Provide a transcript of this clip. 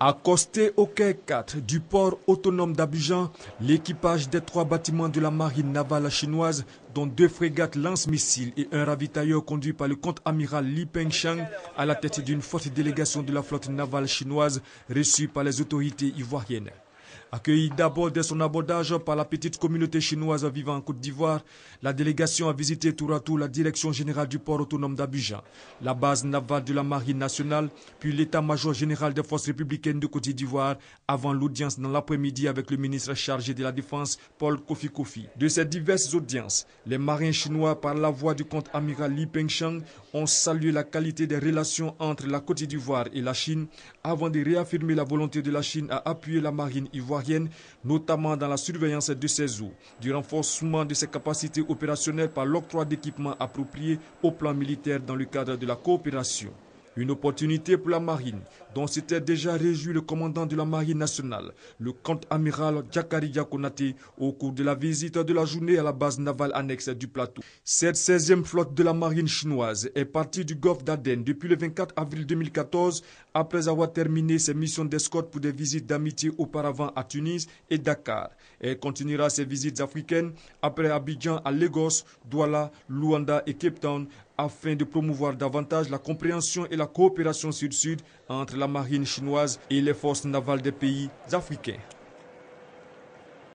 Accosté au quai 4 du port autonome d'Abidjan, l'équipage des trois bâtiments de la marine navale chinoise, dont deux frégates lance-missiles et un ravitailleur conduit par le contre amiral Li Pengchang, à la tête d'une forte délégation de la flotte navale chinoise reçue par les autorités ivoiriennes. Accueillie d'abord dès son abordage par la petite communauté chinoise vivant en Côte d'Ivoire, la délégation a visité tour à tour la direction générale du port autonome d'Abidjan, la base navale de la marine nationale, puis l'état-major général des forces républicaines de Côte d'Ivoire, avant l'audience dans l'après-midi avec le ministre chargé de la Défense, Paul Kofi Kofi. De ces diverses audiences, les marins chinois, par la voix du comte amiral Li Pengcheng, ont salué la qualité des relations entre la Côte d'Ivoire et la Chine, avant de réaffirmer la volonté de la Chine à appuyer la marine ivoire notamment dans la surveillance de ces eaux, du renforcement de ses capacités opérationnelles par l'octroi d'équipements appropriés au plan militaire dans le cadre de la coopération. Une opportunité pour la marine, dont s'était déjà réjoui le commandant de la marine nationale, le comte amiral Djakari Yakonate, au cours de la visite de la journée à la base navale annexe du plateau. Cette 16e flotte de la marine chinoise est partie du golfe d'Aden depuis le 24 avril 2014, après avoir terminé ses missions d'escorte pour des visites d'amitié auparavant à Tunis et Dakar. Elle continuera ses visites africaines après Abidjan à Lagos, Douala, Luanda et Cape Town afin de promouvoir davantage la compréhension et la coopération sud-sud entre la marine chinoise et les forces navales des pays africains.